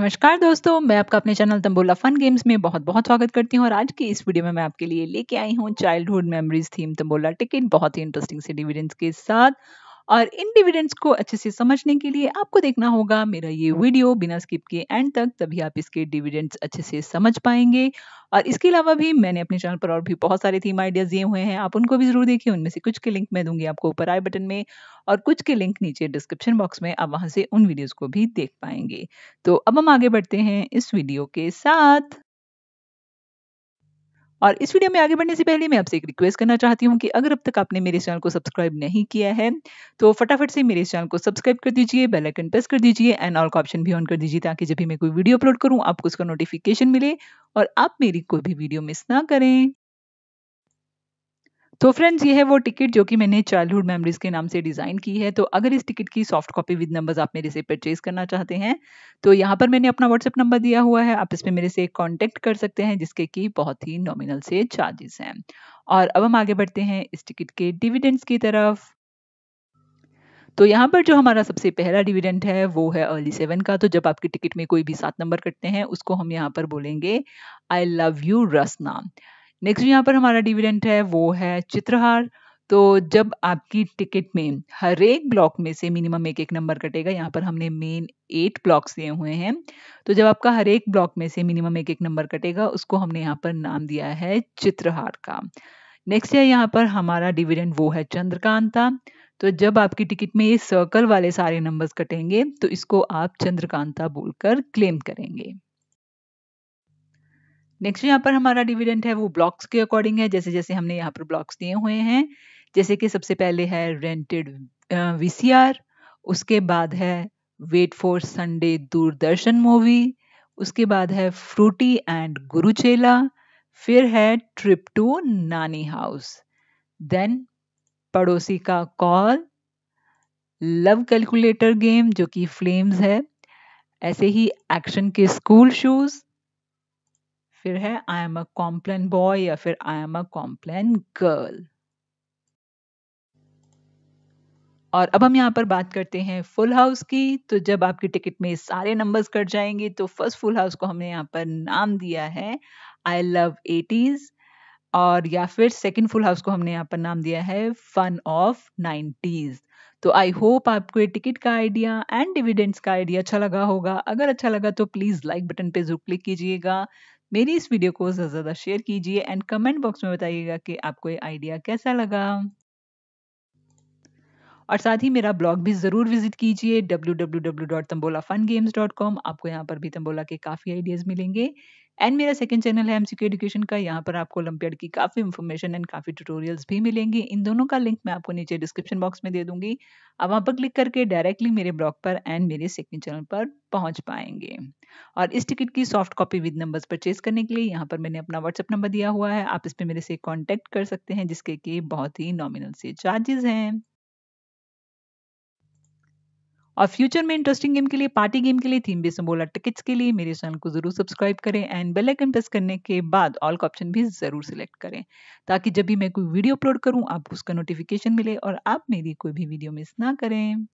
नमस्कार दोस्तों मैं आपका अपने चैनल तंबोला फन गेम्स में बहुत बहुत स्वागत करती हूँ और आज की इस वीडियो में मैं आपके लिए लेके आई हूँ childhood memories theme tambola ticket बहुत ही इंटरेस्टिंग से डिविडेंस के साथ और इन डिविडेंड्स को अच्छे से समझने के लिए आपको देखना होगा मेरा ये वीडियो बिना स्किप के एंड तक तभी आप इसके डिविडेंड्स अच्छे से समझ पाएंगे और इसके अलावा भी मैंने अपने चैनल पर और भी बहुत सारे थीम आइडियाज़ दिए हुए हैं आप उनको भी ज़रूर देखिए उनमें से कुछ के लिंक मैं दूंगी आपको ऊपर आई बटन में और कुछ के लिंक नीचे डिस्क्रिप्शन बॉक्स में आप वहां से उन वीडियोज़ को भी देख पाएंगे तो अब हम आगे बढ़ते हैं इस वीडियो के साथ और इस वीडियो में आगे बढ़ने से पहले मैं आपसे एक रिक्वेस्ट करना चाहती हूँ कि अगर अब तक आपने मेरे चैनल को सब्सक्राइब नहीं किया है तो फटाफट से मेरे चैनल को सब्सक्राइब कर दीजिए बेल आइकन प्रेस कर दीजिए एंड ऑल का ऑप्शन भी ऑन कर दीजिए ताकि जब भी मैं कोई वीडियो अपलोड करूँ आपको उसका नोटिफिकेशन मिले और आप मेरी कोई भी वीडियो मिस ना करें तो फ्रेंड्स ये है वो टिकट जो कि मैंने चाइल्डहुड मेमोरीज के नाम से डिज़ाइन की है तो अगर इस टिकट की सॉफ्ट कॉपी विद नंबर्स आप मेरे से परचेज करना चाहते हैं तो यहाँ पर मैंने अपना व्हाट्सएप नंबर दिया हुआ है आप इस पर मेरे से कॉन्टेक्ट कर सकते हैं जिसके कि बहुत ही नॉमिनल से चार्जेस हैं और अब हम आगे बढ़ते हैं इस टिकट के डिविडेंड्स की तरफ तो यहाँ पर जो हमारा सबसे पहला डिविडेंड है वो है अर्ली सेवन का तो जब आपके टिकट में कोई भी सात नंबर कटते हैं उसको हम यहाँ पर बोलेंगे I love you Rasna next यहाँ पर हमारा डिविडेंट है वो है चित्रहार तो जब आपकी टिकट में हर एक ब्लॉक में से मिनिमम एक एक नंबर कटेगा यहाँ पर हमने मेन एट ब्लॉक्स दिए हुए हैं तो जब आपका हर एक ब्लॉक में से मिनिमम एक एक नंबर कटेगा उसको हमने यहाँ पर नाम दिया है चित्रहार का नेक्स्ट है यहाँ पर हमारा डिविडेंड वो है चंद्रकांता तो जब आपकी टिकट में ये सर्कल वाले सारे नंबर्स कटेंगे तो इसको आप चंद्रकांता बोलकर क्लेम करेंगे नेक्स्ट यहाँ पर हमारा डिविडेंड है वो ब्लॉक्स के अकॉर्डिंग है जैसे जैसे हमने यहाँ पर ब्लॉक्स दिए हुए हैं जैसे कि सबसे पहले है रेंटेड वी उसके बाद है wait for Sunday Doordarshan movie उसके बाद है फ्रूटी एंड गुरुचेला फिर है ट्रिप टू नानी हाउस देन पड़ोसी का कॉल लव कैलकुलेटर गेम जो कि फ्लेम्स है ऐसे ही एक्शन के स्कूल शूज़ फिर है I am a Complan boy या फिर I am a Complan girl और अब हम यहाँ पर बात करते हैं फुल हाउस की तो जब आपकी टिकट में सारे नंबर्स कट जाएंगे तो फर्स्ट फुल हाउस को हमने यहाँ पर नाम दिया है आई लव एटीज़ और या फिर सेकंड फुल हाउस को हमने यहाँ पर नाम दिया है फन ऑफ नाइन्टीज तो आई होप आपको ये टिकट का आइडिया एंड डिविडेंड्स का आइडिया अच्छा लगा होगा अगर अच्छा लगा तो प्लीज़ लाइक बटन पे जरूर क्लिक कीजिएगा मेरी इस वीडियो को ज़्यादा से ज़्यादा शेयर कीजिए एंड कमेंट बॉक्स में बताइएगा कि आपको ये आइडिया कैसा लगा और साथ ही मेरा ब्लॉग भी ज़रूर विजिट कीजिए W W W dot tambola fun games dot com आपको यहाँ पर भी तम्बोला के काफ़ी आइडियाज़ मिलेंगे एंड मेरा सेकंड चैनल है एमसीक्यू एजुकेशन का यहाँ पर आपको ओलम्पियड की काफ़ी इन्फॉर्मेशन एंड काफ़ी ट्यूटोरियल्स भी मिलेंगे इन दोनों का लिंक मैं आपको नीचे डिस्क्रिप्शन बॉक्स में दे दूंगी आप वहाँ पर क्लिक करके डायरेक्टली मेरे ब्लॉग पर एंड मेरे सेकंड चैनल पर पहुंच पाएंगे और इस टिकट की soft copy with numbers purchase करने के लिए यहाँ पर मैंने अपना व्हाट्सअप नंबर दिया हुआ है आप इस पर मेरे से कॉन्टेक्ट कर सकते हैं जिसके कि बहुत ही नॉमिनल से चार्जेस हैं और फ्यूचर में इंटरेस्टिंग गेम के लिए पार्टी गेम के लिए थीम बेस में बोला टिकट्स के लिए मेरे चैनल को जरूर सब्सक्राइब करें एंड बेल आइकन प्रेस करने के बाद ऑल का ऑप्शन भी जरूर सिलेक्ट करें ताकि जब भी मैं कोई वीडियो अपलोड करूं आपको उसका नोटिफिकेशन मिले और आप मेरी कोई भी वीडियो मिस ना करें